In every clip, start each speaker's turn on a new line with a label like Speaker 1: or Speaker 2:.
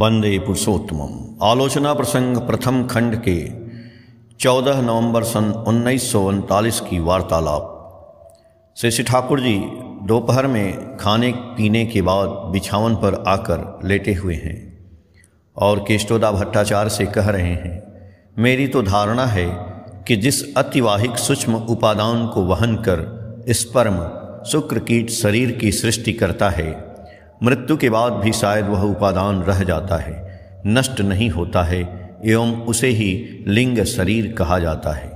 Speaker 1: वंदे पुरुषोत्तम आलोचना प्रसंग प्रथम खंड के 14 नवंबर सन उन्नीस की वार्तालाप श्री ठाकुर जी दोपहर में खाने पीने के बाद बिछावन पर आकर लेटे हुए हैं और केशोदा भट्टाचार्य से कह रहे हैं मेरी तो धारणा है कि जिस अतिवाहिक सूक्ष्म उपादान को वहन कर स्पर्म शुक्र कीट शरीर की सृष्टि करता है मृत्यु के बाद भी शायद वह उपादान रह जाता है नष्ट नहीं होता है एवं उसे ही लिंग शरीर कहा जाता है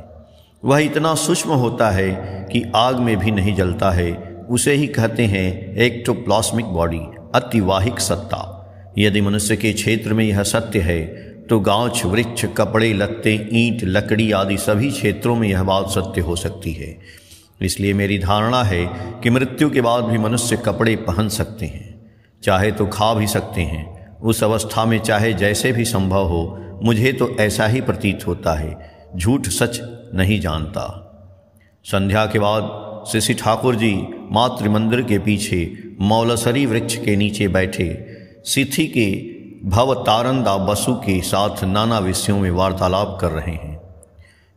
Speaker 1: वह इतना सूक्ष्म होता है कि आग में भी नहीं जलता है उसे ही कहते हैं एक्टोप्लास्मिक बॉडी अतिवाहिक सत्ता यदि मनुष्य के क्षेत्र में यह सत्य है तो गांच वृक्ष कपड़े लत्ते ईंट लकड़ी आदि सभी क्षेत्रों में यह बात सत्य हो सकती है इसलिए मेरी धारणा है कि मृत्यु के बाद भी मनुष्य कपड़े पहन सकते हैं चाहे तो खा भी सकते हैं उस अवस्था में चाहे जैसे भी संभव हो मुझे तो ऐसा ही प्रतीत होता है झूठ सच नहीं जानता संध्या के बाद शिशि ठाकुर जी मातृ मंदिर के पीछे मौलसरी वृक्ष के नीचे बैठे सिथी के भव तारंदा बसु के साथ नाना विषयों में वार्तालाप कर रहे हैं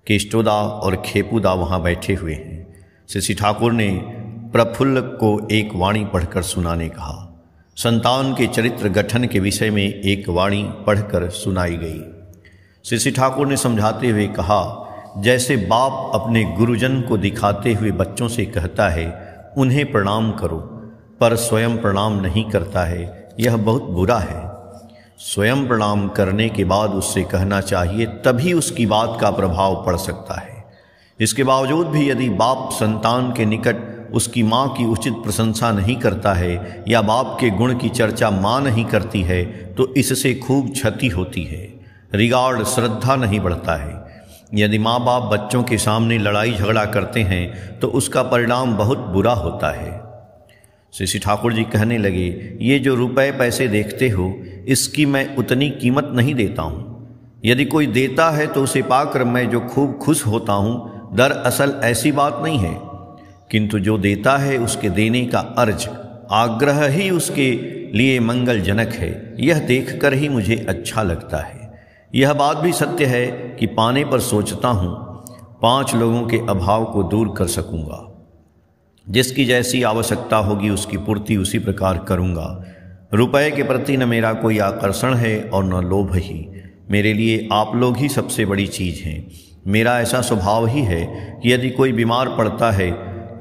Speaker 1: केष्टोदा और खेपुदा वहाँ बैठे हुए हैं श्री ठाकुर ने प्रफुल्ल को एक वाणी पढ़कर सुनाने कहा संतान के चरित्र गठन के विषय में एक वाणी पढ़कर सुनाई गई श्री ठाकुर ने समझाते हुए कहा जैसे बाप अपने गुरुजन को दिखाते हुए बच्चों से कहता है उन्हें प्रणाम करो पर स्वयं प्रणाम नहीं करता है यह बहुत बुरा है स्वयं प्रणाम करने के बाद उससे कहना चाहिए तभी उसकी बात का प्रभाव पड़ सकता है इसके बावजूद भी यदि बाप संतान के निकट उसकी माँ की उचित प्रशंसा नहीं करता है या बाप के गुण की चर्चा माँ नहीं करती है तो इससे खूब क्षति होती है रिगार्ड श्रद्धा नहीं बढ़ता है यदि माँ बाप बच्चों के सामने लड़ाई झगड़ा करते हैं तो उसका परिणाम बहुत बुरा होता है श्री ठाकुर जी कहने लगे ये जो रुपए पैसे देखते हो इसकी मैं उतनी कीमत नहीं देता हूँ यदि कोई देता है तो उसे पाकर मैं जो खूब खुश होता हूँ दरअसल ऐसी बात नहीं है किंतु जो देता है उसके देने का अर्ज आग्रह ही उसके लिए मंगलजनक है यह देखकर ही मुझे अच्छा लगता है यह बात भी सत्य है कि पाने पर सोचता हूँ पांच लोगों के अभाव को दूर कर सकूँगा जिसकी जैसी आवश्यकता होगी उसकी पूर्ति उसी प्रकार करूँगा रुपए के प्रति न मेरा कोई आकर्षण है और न लोभ ही मेरे लिए आप लोग ही सबसे बड़ी चीज़ हैं मेरा ऐसा स्वभाव ही है कि यदि कोई बीमार पड़ता है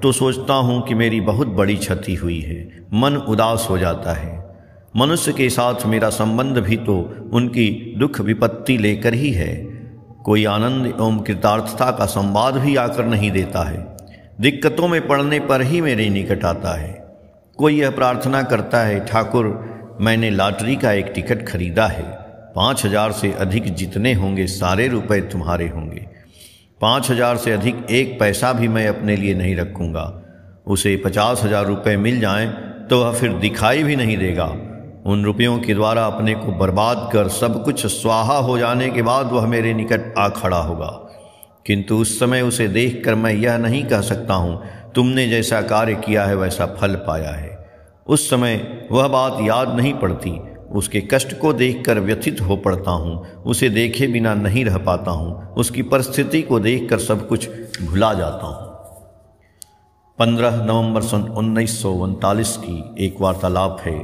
Speaker 1: तो सोचता हूँ कि मेरी बहुत बड़ी क्षति हुई है मन उदास हो जाता है मनुष्य के साथ मेरा संबंध भी तो उनकी दुख विपत्ति लेकर ही है कोई आनंद एवं कृतार्थता का संवाद भी आकर नहीं देता है दिक्कतों में पड़ने पर ही मेरे निकट आता है कोई यह प्रार्थना करता है ठाकुर मैंने लॉटरी का एक टिकट खरीदा है पाँच हजार से अधिक जितने होंगे सारे रुपए तुम्हारे होंगे पाँच हजार से अधिक एक पैसा भी मैं अपने लिए नहीं रखूँगा उसे पचास हजार रुपये मिल जाएं तो वह फिर दिखाई भी नहीं देगा उन रुपयों के द्वारा अपने को बर्बाद कर सब कुछ स्वाहा हो जाने के बाद वह मेरे निकट आ खड़ा होगा किंतु उस समय उसे देख कर मैं यह नहीं कह सकता हूँ तुमने जैसा कार्य किया है वैसा फल पाया है उस समय वह बात याद नहीं पड़ती उसके कष्ट को देखकर व्यथित हो पड़ता हूँ उसे देखे बिना नहीं रह पाता हूँ उसकी परिस्थिति को देखकर सब कुछ भुला जाता हूँ पंद्रह नवंबर सन उन्नीस की एक वार्तालाप है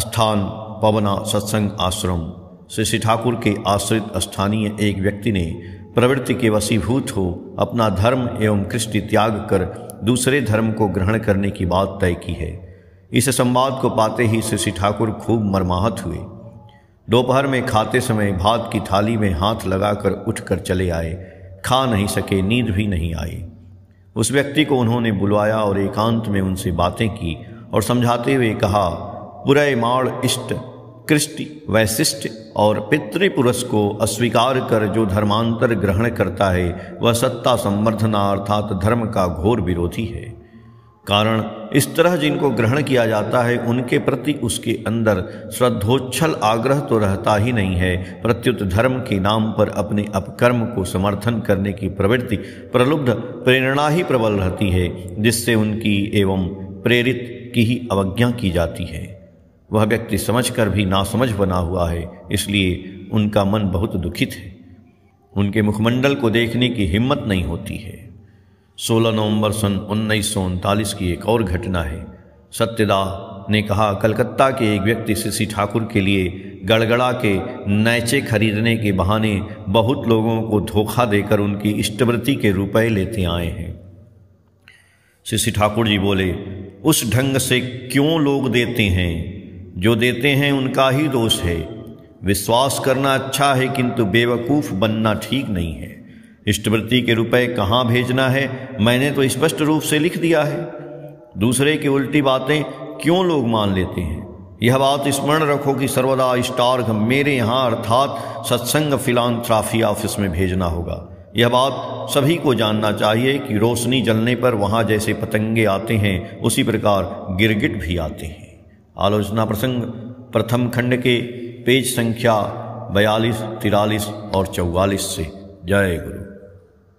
Speaker 1: स्थान पवना सत्संग आश्रम श्री श्री ठाकुर के आश्रित स्थानीय एक व्यक्ति ने प्रवृत्ति के वसीभूत हो अपना धर्म एवं कृष्टि त्याग कर दूसरे धर्म को ग्रहण करने की बात तय की है इस संवाद को पाते ही शशि ठाकुर खूब मरमाहत हुए दोपहर में खाते समय भात की थाली में हाथ लगाकर उठकर चले आए खा नहीं सके नींद भी नहीं आई उस व्यक्ति को उन्होंने बुलवाया और एकांत में उनसे बातें की और समझाते हुए कहा पुरय माण इष्ट कृष्टि वैशिष्ट और पितृपुरुष को अस्वीकार कर जो धर्मांतर ग्रहण करता है वह सत्ता संवर्धना अर्थात धर्म का घोर विरोधी है कारण इस तरह जिनको ग्रहण किया जाता है उनके प्रति उसके अंदर श्रद्धोच्छल आग्रह तो रहता ही नहीं है प्रत्युत धर्म के नाम पर अपने अपकर्म को समर्थन करने की प्रवृत्ति प्रलुब्ध प्रेरणा ही प्रबल रहती है जिससे उनकी एवं प्रेरित की ही अवज्ञा की जाती है वह व्यक्ति समझकर भी नासमझ बना हुआ है इसलिए उनका मन बहुत दुखित है उनके मुखमंडल को देखने की हिम्मत नहीं होती है 16 नवंबर सन उन्नीस की एक और घटना है सत्यदा ने कहा कलकत्ता के एक व्यक्ति शशि ठाकुर के लिए गड़गड़ा के नैचे खरीदने के बहाने बहुत लोगों को धोखा देकर उनकी इष्टवृत्ति के रुपए लेते आए हैं शशि ठाकुर जी बोले उस ढंग से क्यों लोग देते हैं जो देते हैं उनका ही दोष है विश्वास करना अच्छा है किंतु बेवकूफ़ बनना ठीक नहीं है इष्टवृत्ति के रुपए कहाँ भेजना है मैंने तो स्पष्ट रूप से लिख दिया है दूसरे की उल्टी बातें क्यों लोग मान लेते हैं यह बात स्मरण रखो कि सर्वदा स्टार्ग मेरे यहाँ अर्थात सत्संग फिलानथ्राफी ऑफिस में भेजना होगा यह बात सभी को जानना चाहिए कि रोशनी जलने पर वहाँ जैसे पतंगे आते हैं उसी प्रकार गिरगिट भी आते हैं आलोचना प्रसंग प्रथम खंड के पेज संख्या बयालीस तिरालीस और चौवालीस से जय गुरु